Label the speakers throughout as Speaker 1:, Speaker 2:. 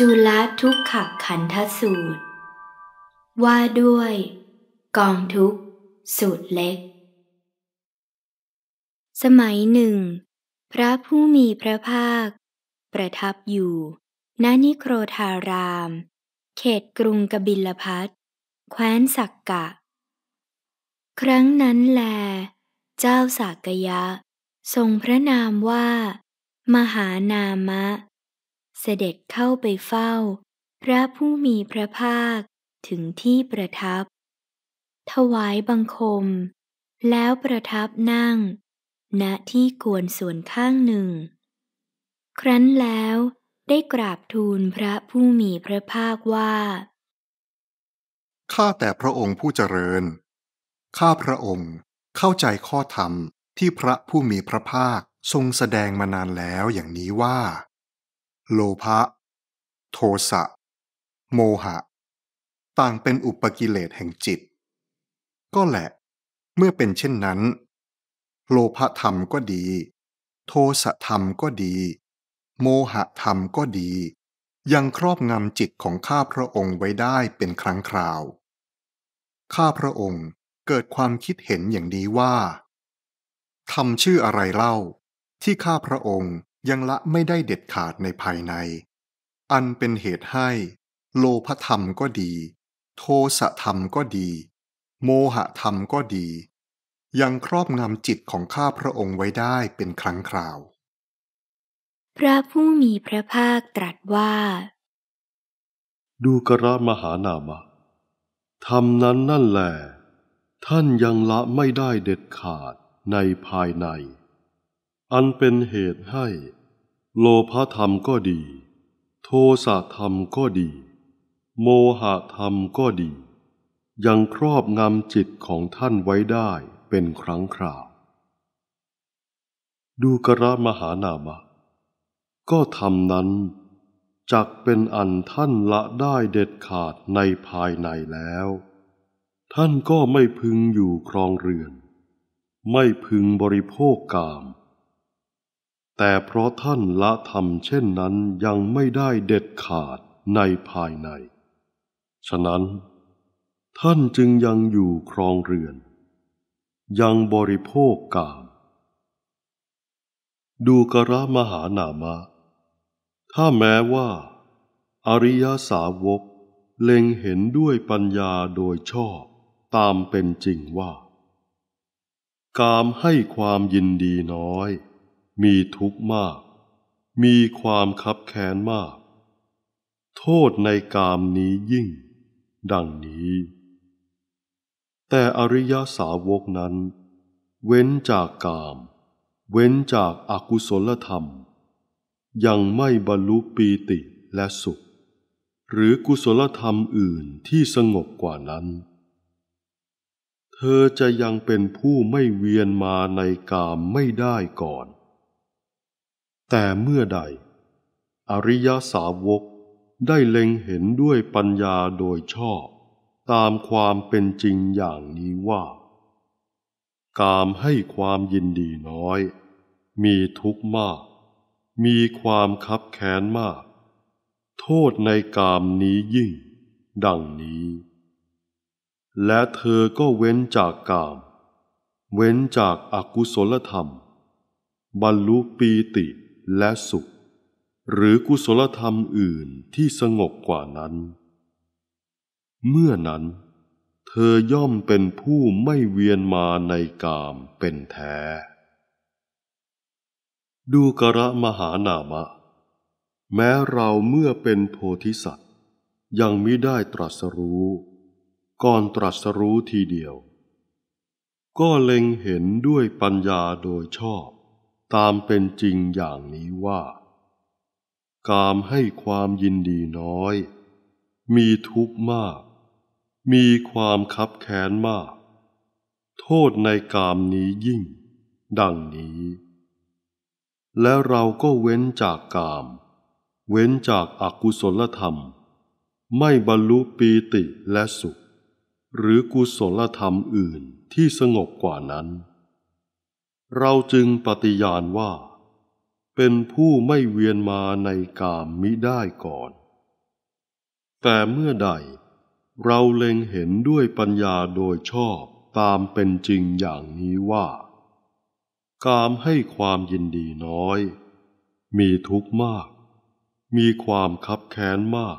Speaker 1: จุลทุกขขันธสูตร ว่าด้วย กองทุกสูตรเล็ก สมัยหนึ่ง พระผู้มีพระภาค ประทับอยู่ ณนิโครธาราม เขตกรุงกบิลพัทแคว้นสักกะ ครั้งนั้นแล เจ้าสากยะ ทรงพระนามว่า มหานามะเสด็จเข้าไปเฝ้า พระผู้มีพระภาคถึงที่ประทับ ถวายบังคม แล้วประทับนั่ง ณที่กวนส่วนข้างหนึ่ง ครั้นแล้วได้กราบทูลพระผู้มีพระภาคว่า
Speaker 2: ข้าแต่พระองค์ผู้เจริญ ข้าพระองค์เข้าใจข้อธรรมที่พระผู้มีพระภาคทรงแสดงมานานแล้วอย่างนี้ว่าโลภะ โทสะ โมหะ ต่างเป็นอุปกิเลสแห่งจิต ก็แหละ เมื่อเป็นเช่นนั้น โลภธรรมก็ดี โทสะธรรมก็ดี โมหะธรรมก็ดี ยังครอบงำจิตของข้าพระองค์ไว้ได้เป็นครั้งคราว ข้าพระองค์เกิดความคิดเห็นอย่างนี้ว่า ทำชื่ออะไรเล่าที่ข้าพระองค์ยังละไม่ได้เด็ดขาดในภายใน อันเป็นเหตุให้ โลภธรรมก็ดี โทสะธรรมก็ดี โมหะธรรมก็ดี ยังครอบงำจิตของข้าพระองค์ไว้ได้เป็นครั้งคราว
Speaker 1: พระผู้มีพระภาคตรัสว่า
Speaker 2: ดูกระมหานามะ ธรรมนั้นนั่นแหละ ท่านยังละไม่ได้เด็ดขาดในภายใน อันเป็นเหตุให้โลภธรรมก็ดี โทสะธรรมก็ดี โมหะธรรมก็ดี ยังครอบงำจิตของท่านไว้ได้เป็นครั้งคราว ดูกระมหานามะก็ทำนั้น จักเป็นอันท่านละได้เด็ดขาดในภายในแล้ว ท่านก็ไม่พึงอยู่ครองเรือน ไม่พึงบริโภคกามแต่เพราะท่านละธรรมเช่นนั้นยังไม่ได้เด็ดขาดในภายใน ฉะนั้น ท่านจึงยังอยู่ครองเรือน ยังบริโภคกาม ดูกระมหานามะ ถ้าแม้ว่า อริยสาวกเล็งเห็นด้วยปัญญาโดยชอบตามเป็นจริงว่า กามให้ความยินดีน้อยมีทุกข์มาก มีความคับแค้นมาก โทษในกามนี้ยิ่ง ดังนี้ แต่อริยสาวกนั้น เว้นจากกาม เว้นจากอากุศลธรรม ยังไม่บรรลุปีติและสุข หรือกุศลธรรมอื่นที่สงบกว่านั้น เธอจะยังเป็นผู้ไม่เวียนมาในกามไม่ได้ก่อนแต่เมื่อใด อริยสาวกได้เล็งเห็นด้วยปัญญาโดยชอบ ตามความเป็นจริงอย่างนี้ว่า กามให้ความยินดีน้อย มีทุกข์มาก มีความคับแค้นมาก โทษในกามนี้ยิ่ง ดังนี้ และเธอก็เว้นจากกาม เว้นจากอากุศลธรรม บรรลุปีติและสุข หรือกุศลธรรมอื่นที่สงบกว่านั้น เมื่อนั้น เธอย่อมเป็นผู้ไม่เวียนมาในกามเป็นแท้ ดูกระมหานามะ แม้เราเมื่อเป็นโพธิสัตว์ ยังมิได้ตรัสรู้ ก่อนตรัสรู้ทีเดียว ก็เล็งเห็นด้วยปัญญาโดยชอบตามเป็นจริงอย่างนี้ว่า กามให้ความยินดีน้อย มีทุกข์มาก มีความคับแค้นมาก โทษในกามนี้ยิ่ง ดังนี้ และเราก็เว้นจากกาม เว้นจากอากุศลธรรม ไม่บรรลุปีติและสุข หรือกุศลธรรมอื่นที่สงบกว่านั้นเราจึงปฏิญาณว่า เป็นผู้ไม่เวียนมาในกามมิได้ก่อน แต่เมื่อใด เราเล็งเห็นด้วยปัญญาโดยชอบตามเป็นจริงอย่างนี้ว่า กามให้ความยินดีน้อย มีทุกข์มาก มีความคับแค้นมาก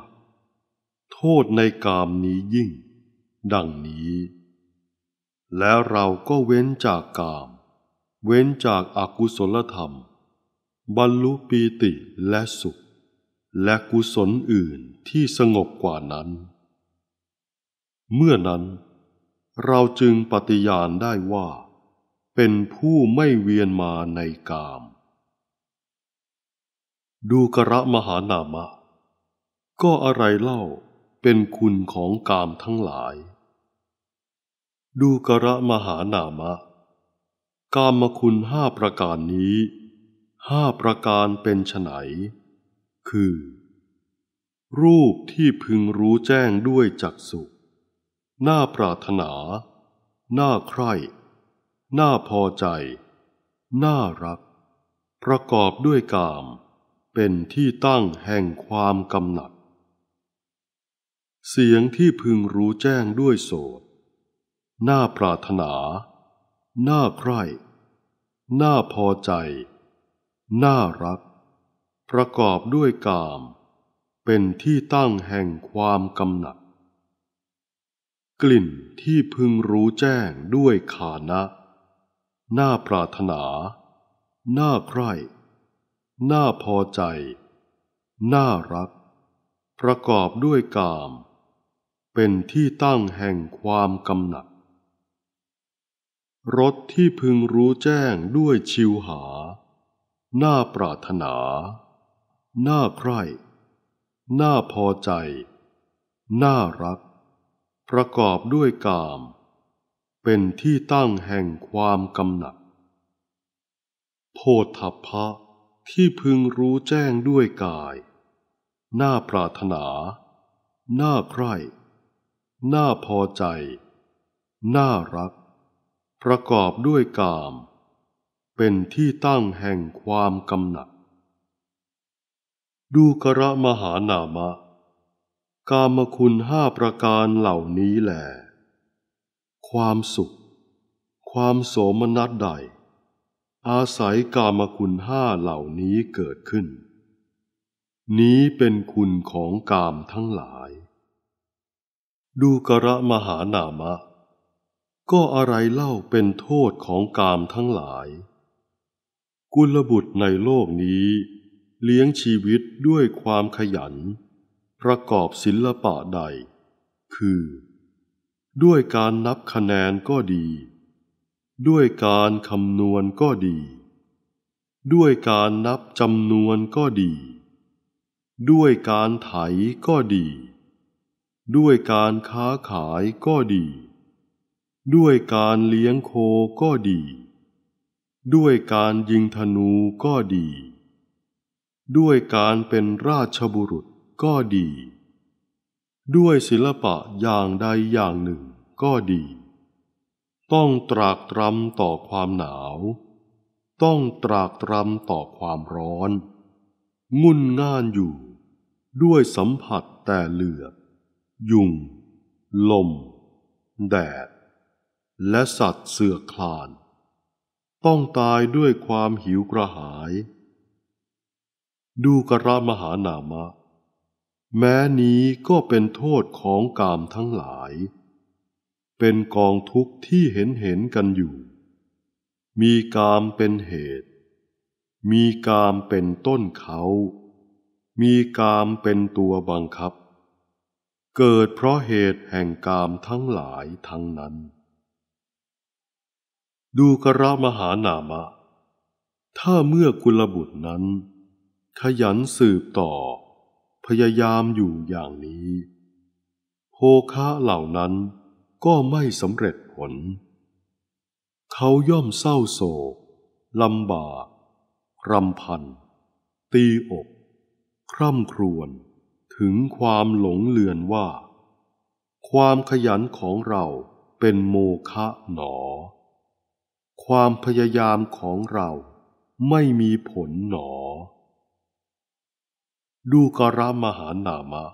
Speaker 2: โทษในกามนี้ยิ่ง ดังนี้ แล้วเราก็เว้นจากกามเว้นจากอากุศลธรรม บรรลุปีติและสุข และกุศลอื่นที่สงบกว่านั้น เมื่อนั้น เราจึงปฏิญาณได้ว่า เป็นผู้ไม่เวียนมาในกาม ดูกระมหานามะ ก็อะไรเล่าเป็นคุณของกามทั้งหลาย ดูกระมหานามะกามคุณห้าประการนี้ห้าประการเป็นไนคือ รูปที่พึงรู้แจ้งด้วยจักสุหน้าปรารถนาหน้าใคร่หน้าพอใจ น่ารัก ประกอบด้วยกาม เป็นที่ตั้งแห่งความ กำหนัด เสียงที่พึงรู้แจ้งด้วยโสดน้าปรารถนาน่าใคร่ น่าพอใจ น่ารัก ประกอบด้วยกาม เป็นที่ตั้งแห่งความกำหนัด กลิ่นที่พึงรู้แจ้งด้วยขานะ น่าปรารถนา น่าใคร่ น่าพอใจ น่ารัก ประกอบด้วยกาม เป็นที่ตั้งแห่งความกำหนัดรสที่พึงรู้แจ้งด้วยชิวหาน่าปรารถนาน่าใคร่น่าพอใจ น่ารัก ประกอบด้วยกาม เป็นที่ตั้งแห่งความกำหนัดโพธพะที่พึงรู้แจ้งด้วยกายน่าปรารถนาน่าใคร่น่าพอใจ น่ารักประกอบด้วยกาม เป็นที่ตั้งแห่งความกำหนัดดูกระมหานามะ กามคุณห้าประการเหล่านี้แหลความสุข ความโสมนัสใด อาศัยกามคุณห้าเหล่านี้เกิดขึ้น นี้เป็นคุณของกามทั้งหลาย ดูกระมหานามะก็อะไรเล่าเป็นโทษของกามทั้งหลาย กุลบุตรในโลกนี้ เลี้ยงชีวิตด้วยความขยัน ประกอบศิลปะใด คือ ด้วยการนับคะแนนก็ดี ด้วยการคำนวณก็ดี ด้วยการนับจำนวนก็ดี ด้วยการไถก็ดี ด้วยการค้าขายก็ดีด้วยการเลี้ยงโคก็ดี ด้วยการยิงธนูก็ดี ด้วยการเป็นราชบุรุษก็ดี ด้วยศิลปะอย่างใดอย่างหนึ่งก็ดี ต้องตรากตรำต่อความหนาว ต้องตรากตรำต่อความร้อนงุ่นง่านอยู่ ด้วยสัมผัสแต่เหลือยุงลม แดดและสัตว์เสือคลาน ต้องตายด้วยความหิวกระหาย ดูกระมหานามะ แม้นี้ก็เป็นโทษของกามทั้งหลาย เป็นกองทุกข์ที่เห็นเห็นกันอยู่ มีกามเป็นเหตุ มีกามเป็นต้นเขา มีกามเป็นตัวบังคับ เกิดเพราะเหตุแห่งกามทั้งหลายทั้งนั้นดูกระมหานามะ ถ้าเมื่อกุลบุตรนั้น ขยันสืบต่อ พยายามอยู่อย่างนี้โภคะเหล่านั้นก็ไม่สำเร็จผล เขาย่อมเศร้าโศกลำบากรำพัน ตีอก คร่ำครวญถึงความหลงเลือนว่า ความขยันของเราเป็นโมฆะหนอความพยายามของเราไม่มีผลหนอ ดูกรามหานามะ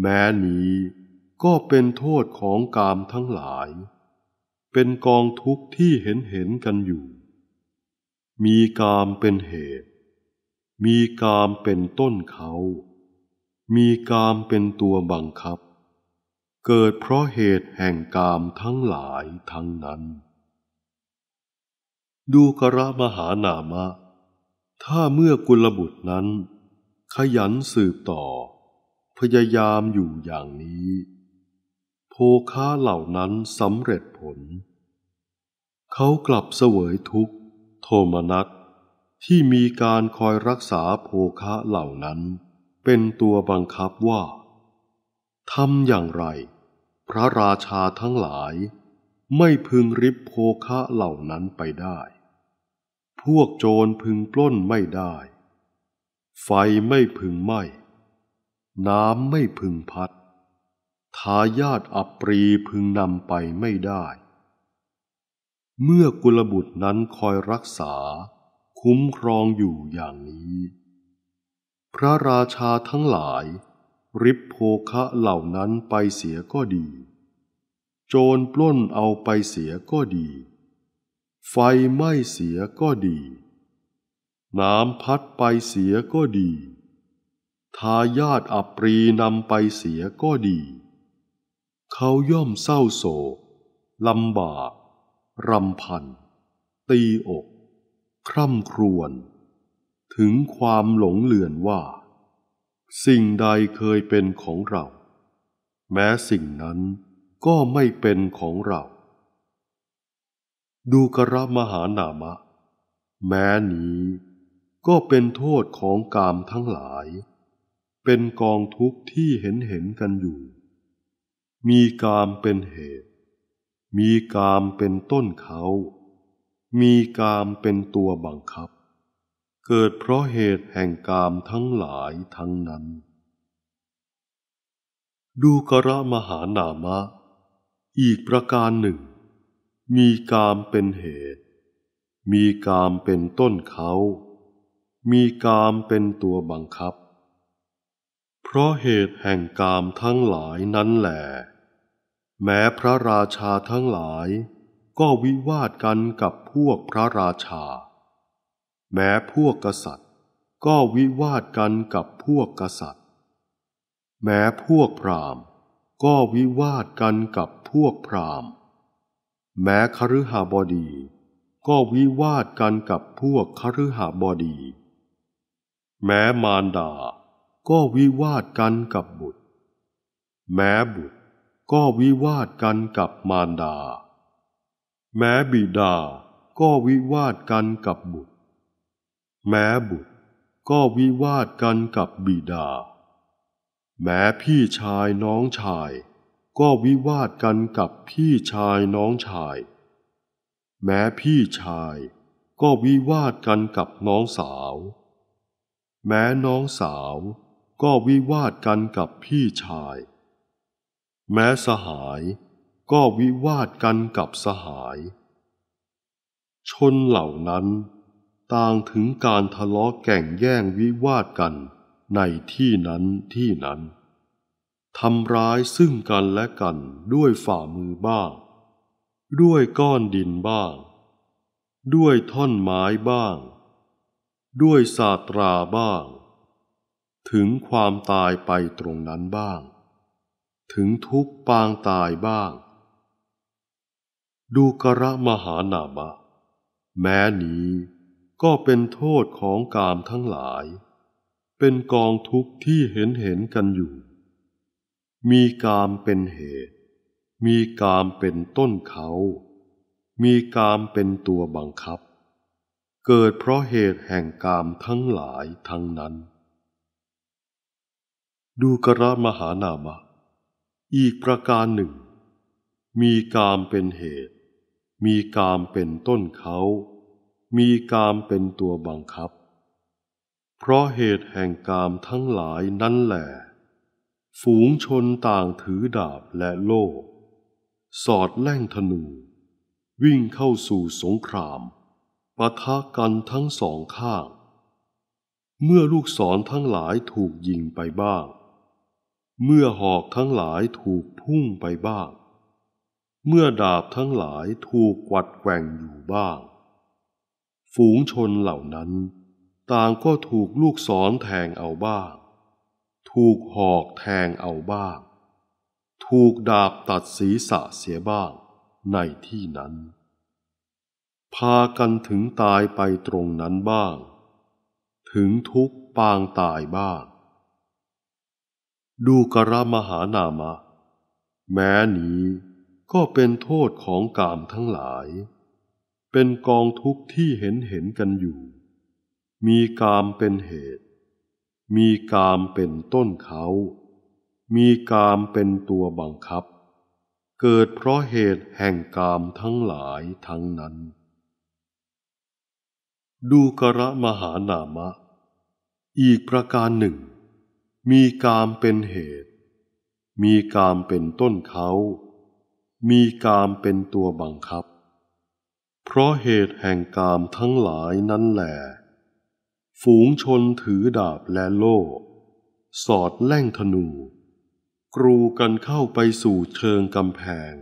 Speaker 2: แม้นี้ก็เป็นโทษของกามทั้งหลาย เป็นกองทุกข์ที่เห็นเห็นกันอยู่ มีกามเป็นเหตุ มีกามเป็นต้นเขา มีกามเป็นตัวบังคับ เกิดเพราะเหตุแห่งกามทั้งหลายทั้งนั้นดูกระมหานามะ ถ้าเมื่อกุลบุตรนั้น ขยันสืบต่อ พยายามอยู่อย่างนี้ โภคาเหล่านั้นสำเร็จผล เขากลับเสวยทุกข์ โทมนัสที่มีการคอยรักษาโภคาเหล่านั้นเป็นตัวบังคับว่าทำอย่างไร พระราชาทั้งหลายไม่พึงริบโภคะเหล่านั้นไปได้พวกโจรพึงปล้นไม่ได้ ไฟไม่พึงไหม้น้ำไม่พึงพัดทายาทอัปรีพึงนำไปไม่ได้ เมื่อกุลบุตรนั้นคอยรักษาคุ้มครองอยู่อย่างนี้ พระราชาทั้งหลาย ริบโภคะเหล่านั้นไปเสียก็ดี โจรปล้นเอาไปเสียก็ดีไฟไหม้เสียก็ดี น้ำพัดไปเสียก็ดี ทายาทอปรีนำไปเสียก็ดี เขาย่อมเศร้าโศกลำบากรำพัน ตีอก คร่ำครวญถึงความหลงเหลือนว่า สิ่งใดเคยเป็นของเรา แม้สิ่งนั้นก็ไม่เป็นของเราดูกระมหานามะแม้นี้ก็เป็นโทษของกามทั้งหลาย เป็นกองทุกข์ที่เห็นเห็นกันอยู่ มีกามเป็นเหตุ มีกามเป็นต้นเขา มีกามเป็นตัวบังคับ เกิดเพราะเหตุแห่งกามทั้งหลายทั้งนั้น ดูกระมหานามะอีกประการหนึ่งมีกามเป็นเหตุ มีกามเป็นต้นเขา มีกามเป็นตัวบังคับ เพราะเหตุแห่งกามทั้งหลายนั้นแหลแม้พระราชาทั้งหลาย ก็วิวาทกันกับพวกพระราชา แม้พวกกษัตริย์ ก็วิวาทกันกับพวกกษัตริย์ แม้พวกพราหมณ์ก็วิวาทกันกับพวกพราหมณ์แม้คฤหบดี ก็วิวาทกันกับพวกคฤหบดี แม้มารดา ก็วิวาทกันกับบุตร แม้บุตร ก็วิวาทกันกับมารดา แม้บิดาก็วิวาทกันกับบุตร แม้บุตร ก็วิวาทกันกับบิดา แม้พี่ชายน้องชายก็วิวาทกันกับพี่ชายน้องชาย แม้พี่ชาย ก็วิวาทกันกับน้องสาว แม้น้องสาว ก็วิวาทกันกับพี่ชาย แม้สหายก็วิวาทกันกับสหาย ชนเหล่านั้น ต่างถึงการทะเลาะแก่งแย่งวิวาทกันในที่นั้นที่นั้นทำร้ายซึ่งกันและกันด้วยฝ่ามือบ้าง ด้วยก้อนดินบ้าง ด้วยท่อนไม้บ้าง ด้วยสาตราบ้าง ถึงความตายไปตรงนั้นบ้าง ถึงทุกปางตายบ้าง ดูกระมหานาบะแม้นี้ ก็เป็นโทษของกามทั้งหลาย เป็นกองทุกข์ที่เห็นเห็นกันอยู่มีกามเป็นเหตุ มีกามเป็นต้นเขา มีกามเป็นตัวบังคับ เกิดเพราะเหตุแห่งกามทั้งหลายทั้งนั้น ดูกระมหานามะ อีกประการหนึ่ง มีกามเป็นเหตุ มีกามเป็นต้นเขา มีกามเป็นตัวบังคับ เพราะเหตุแห่งกามทั้งหลายนั่นแหละฝูงชนต่างถือดาบและโล่ สอดแล่งธนู วิ่งเข้าสู่สงครามปะทะกันทั้งสองข้าง เมื่อลูกศรทั้งหลายถูกยิงไปบ้าง เมื่อหอกทั้งหลายถูกพุ่งไปบ้าง เมื่อดาบทั้งหลายถูกกวัดแกว่งอยู่บ้าง ฝูงชนเหล่านั้น ต่างก็ถูกลูกศรแทงเอาบ้างถูกหอกแทงเอาบ้าง ถูกดาบตัดศีรษะเสียบ้างในที่นั้น พากันถึงตายไปตรงนั้นบ้าง ถึงทุกปางตายบ้าง ดูกระมหานามะ แม้นี้ก็เป็นโทษของกามทั้งหลาย เป็นกองทุกข์ที่เห็นเห็นกันอยู่ มีกามเป็นเหตุมีกามเป็นต้นเขา มีกามเป็นตัวบังคับ เกิดเพราะเหตุแห่งกามทั้งหลายทั้งนั้น ดูกระมหานามะ อีกประการหนึ่ง มีกามเป็นเหตุ มีกามเป็นต้นเขา มีกามเป็นตัวบังคับ เพราะเหตุแห่งกามทั้งหลายนั้นแหละฝูงชนถือดาบและโล่สอดแล่งธนูกรูกันเข้าไปสู่เชิงกำแพง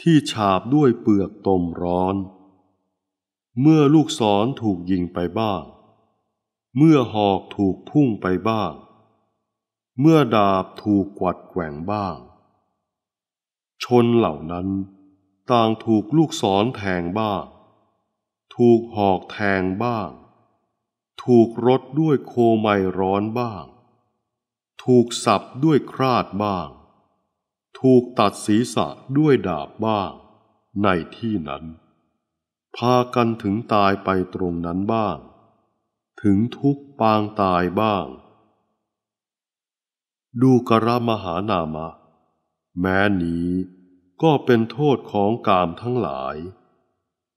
Speaker 2: ที่ฉาบด้วยเปลือกตมร้อน เมื่อลูกศรถูกยิงไปบ้าง เมื่อหอกถูกพุ่งไปบ้าง เมื่อดาบถูกกวัดแกว่งบ้าง ชนเหล่านั้นต่างถูกลูกศรแทงบ้าง ถูกหอกแทงบ้างถูกรดด้วยโคไมร้อนบ้าง ถูกสับด้วยคราดบ้าง ถูกตัดศีรษะด้วยดาบบ้าง ในที่นั้น พากันถึงตายไปตรงนั้นบ้าง ถึงทุกปางตายบ้าง ดูกรมหานามะแม้นี้ก็เป็นโทษของกามทั้งหลาย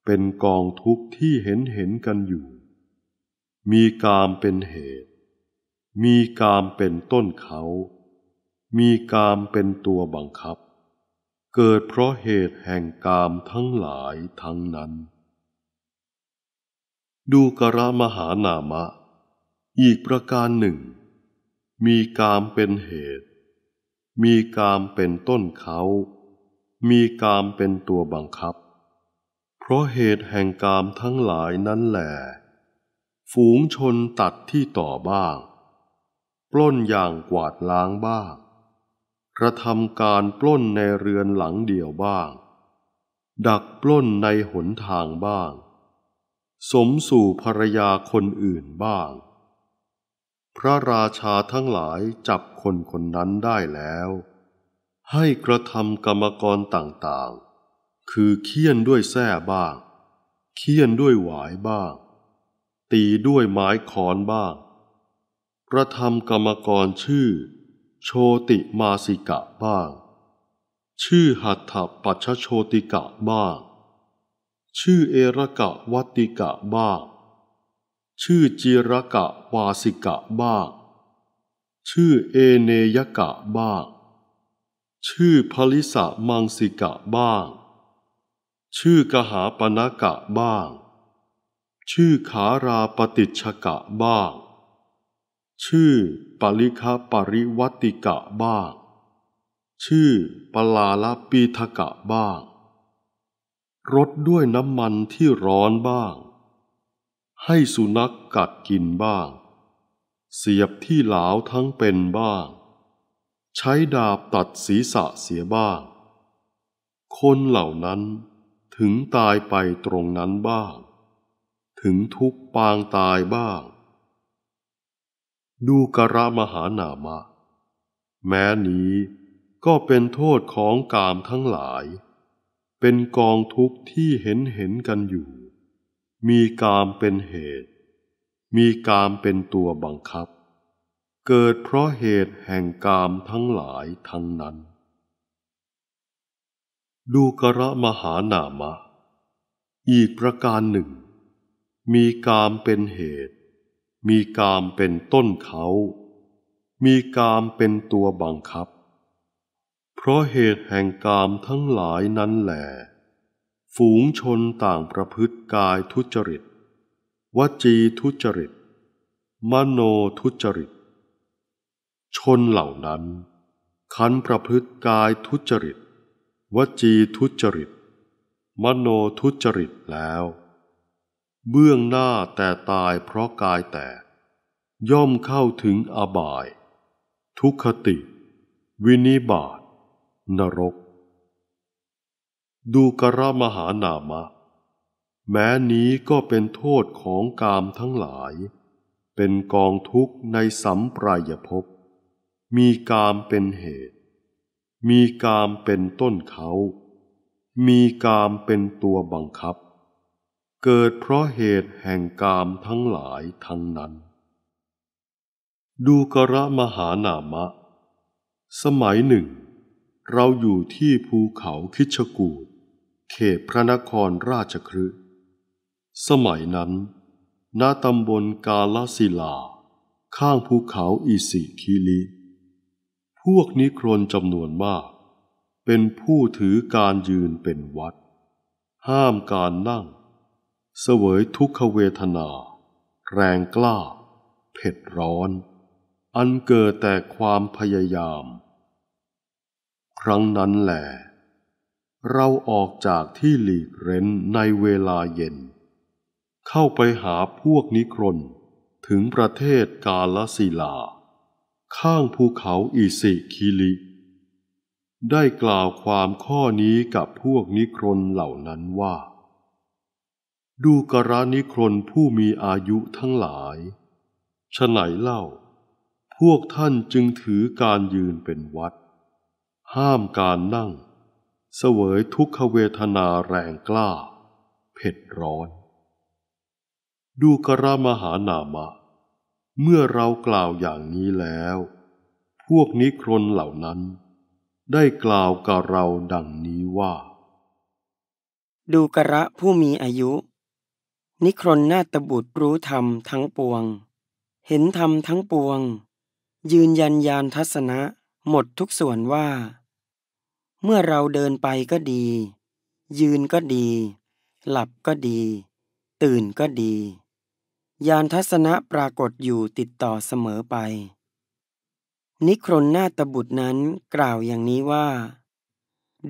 Speaker 2: เป็นกองทุกข์ที่เห็นเห็นกันอยู่มีกามเป็นเหตุ มีกามเป็นต้นเขา มีกามเป็นตัวบังคับ เกิดเพราะเหตุแห่งกามทั้งหลายทั้งนั้น ดูกรมหานามะ อีกประการหนึ่ง มีกามเป็นเหตุ มีกามเป็นต้นเขา มีกามเป็นตัวบังคับ เพราะเหตุแห่งกามทั้งหลายนั้นแหละฝูงชนตัดที่ต่อบ้าง ปล้นอย่างกวาดล้างบ้าง กระทำการปล้นในเรือนหลังเดียวบ้าง ดักปล้นในหนทางบ้าง สมสู่ภรรยาคนอื่นบ้าง พระราชาทั้งหลายจับคนคนนั้นได้แล้ว ให้กระทำกรรมกรต่างๆ คือเคี่ยนด้วยแส้บ้างเคี่ยนด้วยหวายบ้างตีด้วยไม้ขอนบ้าง กระทำกรรมกรชื่อ โชติมาสิกะบ้าง ชื่อหัตถปัชโชติกะบ้าง ชื่อเอระกะวัติกะบ้าง ชื่อจิรกะวาสิกะบ้าง ชื่อเอเนยกะบ้าง ชื่อพลิสะมังสิกะบ้าง ชื่อกหาปนกะบ้างชื่อขาราปฏิชกะบ้าง ชื่อปริคปริวัติกะบ้าง ชื่อปลาลปีทกะบ้างรสด้วยน้ำมันที่ร้อนบ้าง ให้สุนัขกกัดกินบ้าง เสียบที่หลาวทั้งเป็นบ้าง ใช้ดาบตัดศีรษะเสียบ้าง คนเหล่านั้นถึงตายไปตรงนั้นบ้างถึงทุกปางตายบ้าง ดูกระมหานามะ แม้นี้ก็เป็นโทษของกามทั้งหลาย เป็นกองทุกข์ที่เห็นเห็นกันอยู่ มีกามเป็นเหตุ มีกามเป็นตัวบังคับ เกิดเพราะเหตุแห่งกามทั้งหลายทั้งนั้น ดูกระมหานามะ อีกประการหนึ่งมีกามเป็นเหตุ มีกามเป็นต้นเขา มีกามเป็นตัวบังคับ เพราะเหตุแห่งกามทั้งหลายนั้นแหลฝูงชนต่างประพฤติกายทุจริต วจีทุจริต มโนทุจริต ชนเหล่านั้นคันประพฤติกายทุจริต วจีทุจริต มโนทุจริตแล้วเบื้องหน้าแต่ตายเพราะกายแตกย่อมเข้าถึงอบาย ทุกขติ วินิบาตนรก ดูกระมหานามะ แม้นี้ก็เป็นโทษของกามทั้งหลาย เป็นกองทุกข์ในสัมปรายภพมีกามเป็นเหตุ มีกามเป็นต้นเขา มีกามเป็นตัวบังคับเกิดเพราะเหตุแห่งกามทั้งหลายทั้งนั้น ดูกระมหานามะ สมัยหนึ่ง เราอยู่ที่ภูเขาคิชกูดเขตพระนครราชครืสมัยนั้น ณตำบลกาลศิลา ข้างภูเขาอิสิคิลิ พวกนิครนจำนวนมาก เป็นผู้ถือการยืนเป็นวัด ห้ามการนั่งเสวยทุกขเวทนา แรงกล้า เผ็ดร้อน อันเกิดแต่ความพยายาม ครั้งนั้นแหละเราออกจากที่หลีกเร้นในเวลาเย็น เข้าไปหาพวกนิครน ถึงประเทศกาลสิลา ข้างภูเขาอิสิคิลิ ได้กล่าวความข้อนี้กับพวกนิครนเหล่านั้นว่าดูกรานิครนผู้มีอายุทั้งหลายฉไหนเล่า พวกท่านจึงถือการยืนเป็นวัด ห้ามการนั่ง เสวยทุกขเวทนาแรงกล้าเผ็ดร้อน ดูกรามหานามะ เมื่อเรากล่าวอย่างนี้แล้ว พวกนิครนเหล่านั้น ได้กล่าวกับเราดังนี้ว่า
Speaker 3: ดูกระผู้มีอายุนิครนนาตบุตรรู้ธรรมทั้งปวง เห็นธรรมทั้งปวง ยืนยัน ยานทัศนะหมดทุกส่วนว่า เมื่อเราเดินไปก็ดี ยืนก็ดี หลับก็ดี ตื่นก็ดี ยานทัศนะปรากฏอยู่ติดต่อเสมอไป นิครนนาตบุตรนั้นกล่าวอย่างนี้ว่า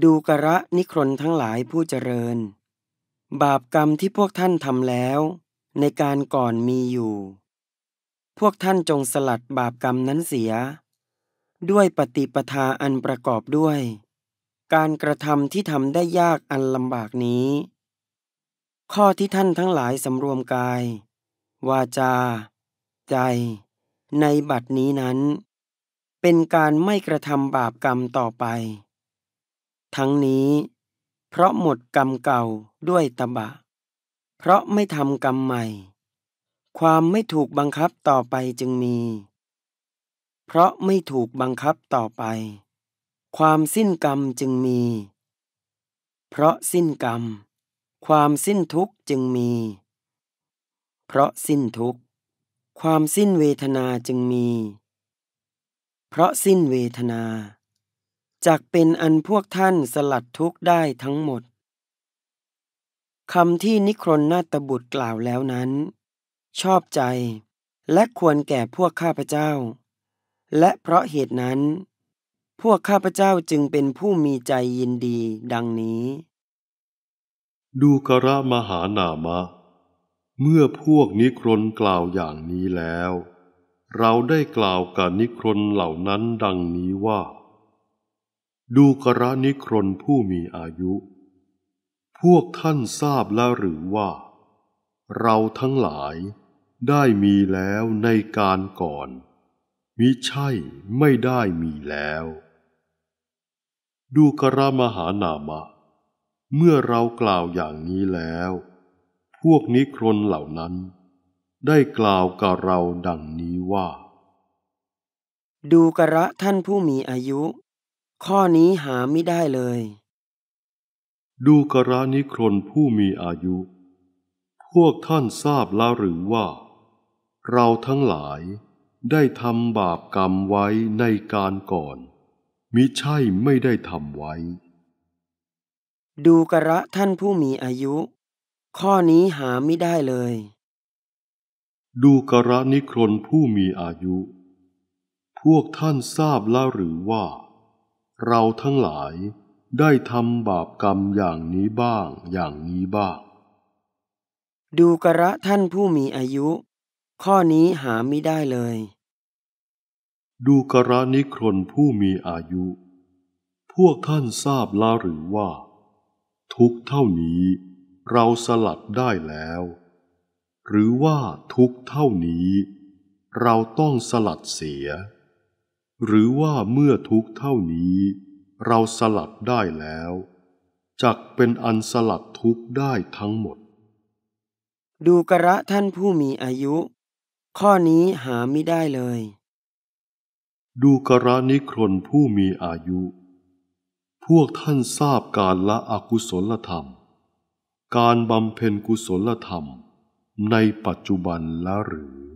Speaker 3: ดูกระนิครนทั้งหลายผู้เจริญบาปกรรมที่พวกท่าน ทำแล้ว ในการก่อนมีอยู่ พวกท่านจงสลัดบาปกรรมนั้นเสีย ด้วยปฏิปทาอันประกอบด้วย การกระทำที่ทำได้ยากอันลำบากนี้ ข้อที่ท่านทั้งหลายสำรวมกายวาจา ใจ ในบัดนี้นั้น เป็นการไม่กระทำบาปกรรมต่อไป ทั้งนี้เพราะหมดกรรมเก่าด้วยตบะ เพราะไม่ทำกรรมใหม่ ความไม่ถูกบังคับต่อไปจึงมี เพราะไม่ถูกบังคับต่อไป ความสิ้นกรรมจึงมี เพราะสิ้นกรรม ความสิ้นทุกข์จึงมี เพราะสิ้นทุกข์ ความสิ้นเวทนาจึงมี เพราะสิ้นเวทนาจักเป็นอันพวกท่านสลัดทุกได้ทั้งหมดคำที่นิครนนาตบุตรกล่าวแล้วนั้น ชอบใจและควรแก่พวกข้าพเจ้า และเพราะเหตุนั้น พวกข้าพเจ้าจึงเป็นผู้มีใจยินดีดังนี้
Speaker 2: ดูกระมหานามะ เมื่อพวกนิครนกล่าวอย่างนี้แล้ว เราได้กล่าวกับนิครนเหล่านั้นดังนี้ว่าดูกระนิครนผู้มีอายุ พวกท่านทราบแล้วหรือว่า เราทั้งหลายได้มีแล้วในการก่อนมิใช่ไม่ได้มีแล้ว ดูกระมหานามะเมื่อเรากล่าวอย่างนี้แล้ว พวกนิครนเหล่านั้น ได้กล่าวกับเราดังนี้ว่า
Speaker 3: ดูกระท่านผู้มีอายุข้อนี้หาไม่ได้เลย ดู
Speaker 2: กรานิครนผู้มีอายุ พวกท่านทราบ แล้วหรือว่า เราทั้งหลายได้ทำบาปกรรมไว้ในการก
Speaker 3: ่อน มิใช่ไม่ได้ทำไว้ ดูกระท่านผู้มีอายุ ข้อนี้หาไม่ได้เลย
Speaker 2: ดูกระนิครนผู้มีอายุ พวกท่านทราบ แล้วหรือว่าเราทั้งหลายได้ทำบาปกรรมอย่างนี้
Speaker 3: บ้างอย่างนี้บ้าง ดูกระท่านผู้มีอายุ ข้อนี้หาไม่ได้เลย ดูกระนิครน
Speaker 2: ผู้มีอายุ พวกท่านทราบลาหรือว่า ทุกเท่านี้ เราสลัดได้แล้ว หรือว่าทุกเท่านี้ เราต้องสลัดเสียหรือว่าเมื่อทุกเท่านี้เราสลัดได้แล้ว จักเป็นอั
Speaker 3: นสลัดทุกได้ทั้งหมด ดูกระท่านผู้มีอายุ ข้อนี้หาไม่ได้เลย ดูกระนิ
Speaker 2: ครนผู้มีอายุ พวกท่านทราบการละอกุศลธรรม การบำเพ็ญกุศลธรรมในปัจจุบันแล
Speaker 3: วหรือ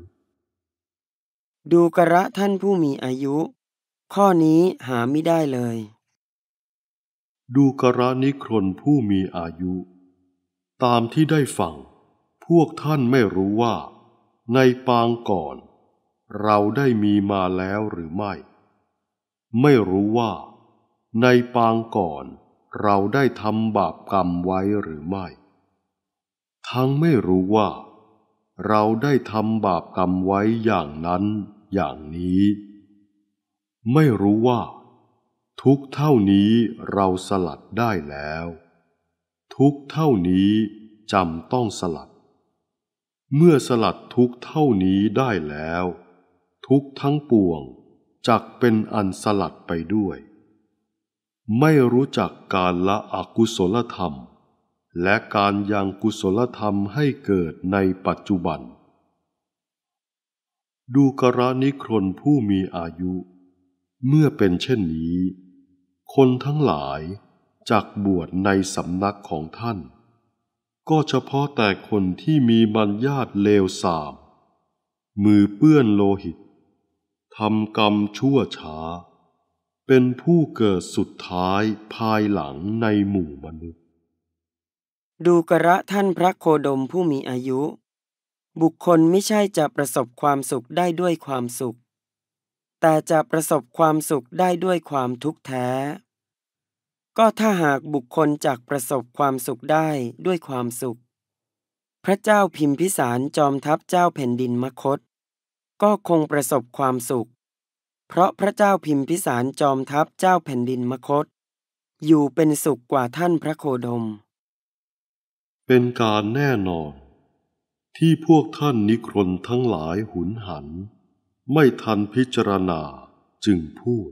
Speaker 3: ดูกระท่านผู้มีอายุ ข้อนี้หาไม่ได้เลย ดูกระนิครนผู้
Speaker 2: มีอายุ ตามที่ได้ฟัง พวกท่านไม่รู้ว่า ในปางก่อน เราได้มีมาแล้วหรือไม่ ไม่รู้ว่า ในปางก่อนเราได้ทำบาปกรรมไว้หรือไม่ ทั้งไม่รู้ว่า เราได้ทำบาปกรรมไว้อย่างนั้นอย่างนี้ ไม่รู้ว่า ทุกเท่านี้เราสลัดได้แล้ว ทุกเท่านี้จำต้องสลัด เมื่อสลัดทุกเท่านี้ได้แล้ว ทุกทั้งปวงจักเป็นอันสลัดไปด้วย ไม่รู้จักการละอกุศลธรรม และการยังกุศลธรรมให้เกิดในปัจจุบันดูกระนิครนผู้มีอายุ เมื่อเป็นเช่นนี้ คนทั้งหลายจากบวชในสำนักของท่าน ก็เฉพาะแต่คนที่มีบัญญาตเลวสาม มือเปื้อนโลหิต ทำกรรมชั่วช้า เป็นผู้เกิดสุดท้ายภายหลังในหมู่มนุษย์
Speaker 3: ดูกระท่านพระโคดมผู้มีอายุบุคคลไม่ใช่จะประสบความสุขได้ด้วยความสุข แต่จะประสบความสุขได้ด้วยความทุกข์แท้ ก็ถ้าหากบุคคลจักประสบความสุขได้ด้วยความสุข พระเจ้าพิมพิสารจอมทัพเจ้าแผ่นดินมคต ก็คงประสบความสุข เพราะพระเจ้าพิมพิสารจอมทัพเจ้าแผ่นดินมคต อยู่เป็นสุขกว่าท่านพระโคดม
Speaker 2: เป็นการแน่นอนที่พวกท่านนิครนทั้งหลายหุนหัน ไม่ทันพิจารณาจึงพูด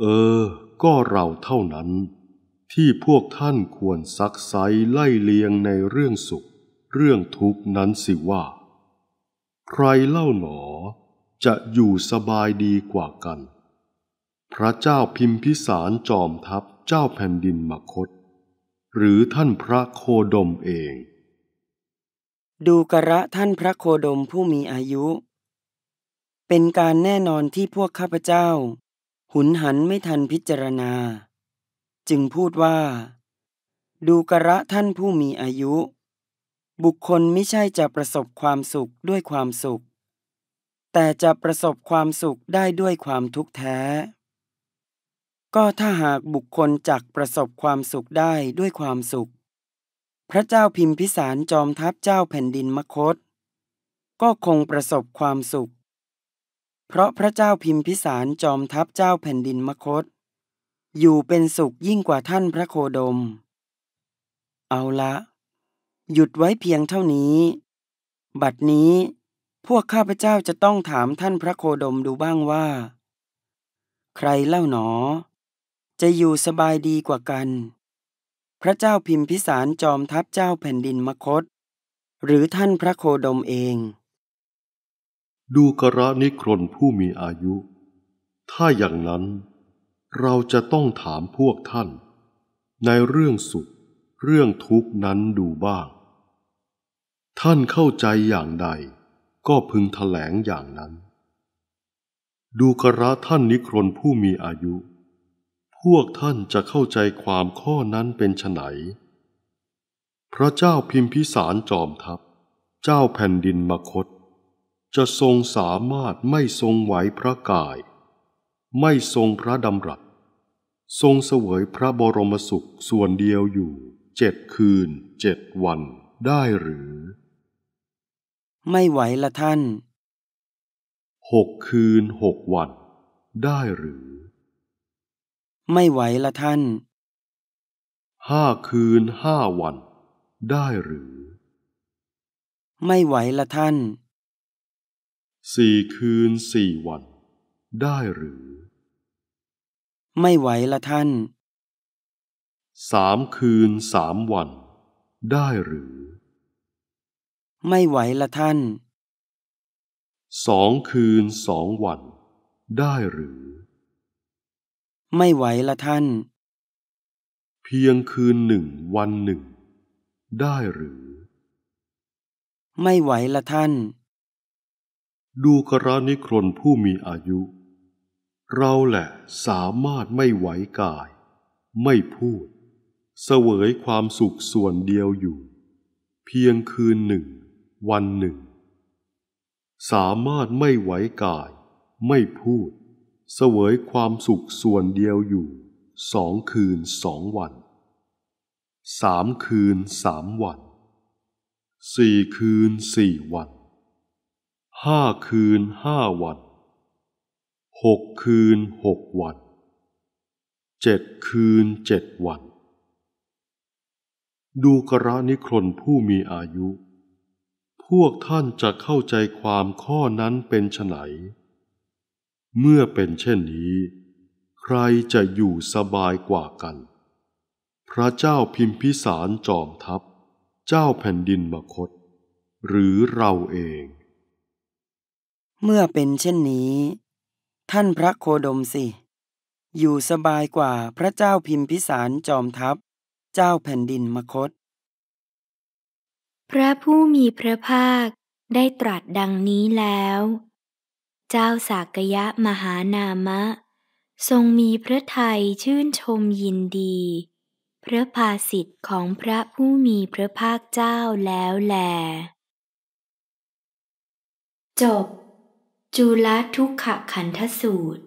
Speaker 2: เออ ก็เราเท่านั้น ที่พวกท่านควรซักไซไล่เลียงในเรื่องสุขเรื่องทุกข์นั้นสิว่า ใครเล่าหนอจะอยู่สบายดีกว่ากัน พระเจ้าพิมพิสารจอมทัพเจ้าแผ่นดินมคต หรือท่านพระโคดมเอง
Speaker 3: ดูกระท่านพระโคดมผู้มีอายุ เป็นการแน่นอนที่พวกข้าพเจ้า หุนหันไม่ทันพิจารณา จึงพูดว่า ดูกระท่านผู้มีอายุ บุคคลไม่ใช่จะประสบความสุขด้วยความสุข แต่จะประสบความสุขได้ด้วยความทุกข์แท้ ก็ถ้าหากบุคคลจักประสบความสุขได้ด้วยความสุขพระเจ้าพิมพิสารจอมทัพเจ้าแผ่นดินมคต ก็คงประสบความสุข เพราะพระเจ้าพิมพิสารจอมทัพเจ้าแผ่นดินมคต อยู่เป็นสุขยิ่งกว่าท่านพระโคดม เอาละ หยุดไว้เพียงเท่านี้ บัดนี้ พวกข้าพเจ้าจะต้องถามท่านพระโคดมดูบ้างว่า ใครเล่าหนอจะอยู่สบายดีกว่ากันพระเจ้าพิมพิสารจอมทัพเจ้าแผ่นดินมคต หรือท่านพระโคดมเอง
Speaker 2: ดูกระนิครนผู้มีอายุ ถ้าอย่างนั้น เราจะต้องถามพวกท่าน ในเรื่องสุข เรื่องทุกข์นั้นดูบ้าง ท่านเข้าใจอย่างใดก็พึงถแถลงอย่างนั้น ดูกระท่านนิครนผู้มีอายุพวกท่านจะเข้าใจความข้อนั้นเป็นไนพระเจ้าพิมพิสารจอมทัพ เจ้าแผ่นดินมคต จะทรงสามารถไม่ทรงไหวพระกาย ไม่ทรงพระดำรัสทรงเสวยพระบรมสุขส่วนเดียวอยู่เจ็ดคืนเจ็ดวันได้หรือ ไม่ไหว
Speaker 3: ละท่าน หกคืนหกวันได้หรือไม่ไหวละท่าน ห้าคืนห้าวัน ได้หรือ ไม่ไหวละท่าน
Speaker 2: สี่คืนสี่วัน ได้หรือ
Speaker 3: ไม่ไหวละท่าน สามคืนสามวัน ได้หรือ ไม่ไหวละท่าน
Speaker 2: สองคืนสองวัน ได้หรือ
Speaker 3: ไม่ไหวละท่าน เพียงคืนหนึ่ง วันหนึ่ง ได้หรือ ไม่ไหวละท่าน
Speaker 2: ดูกรานิครนผู้มีอายุ เราแหละสามารถไม่ไหวกาย ไม่พูด เสวยความสุขส่วนเดียวอยู่ เพียงคืนหนึ่ง วันหนึ่ง สามารถไม่ไหวกาย ไม่พูดเสวยความสุขส่วนเดียวอยู่สองคืนสองวันสามคืนสามวันสี่คืนสี่วันห้าคืนห้าวันหกคืนหกวันเจ็ดคืนเจ็ดวัน ดูกระนิครนผู้มีอายุ พวกท่านจะเข้าใจความข้อนั้นเป็นไฉนเมื่อเป็นเช่นนี้ ใครจะอยู่สบายกว่ากัน พระเจ้าพิมพิสารจอมทัพ เจ้าแผ่นดินมคต หรือเราเอง
Speaker 3: เมื่อเป็นเช่นนี้ ท่านพระโคดมสิ อยู่สบายกว่าพระเจ้าพิมพิสารจอมทัพ เจ้าแผ่นดินมคต
Speaker 1: พระผู้มีพระภาคได้ตรัสดดังนี้แล้วเจ้าสากยะมหานามะ ทรงมีพระทัยชื่นชมยินดี พระภาสิทธิ์ของพระผู้มีพระภาคเจ้าแล้วแล จบ จุลทุกขขันธสูตร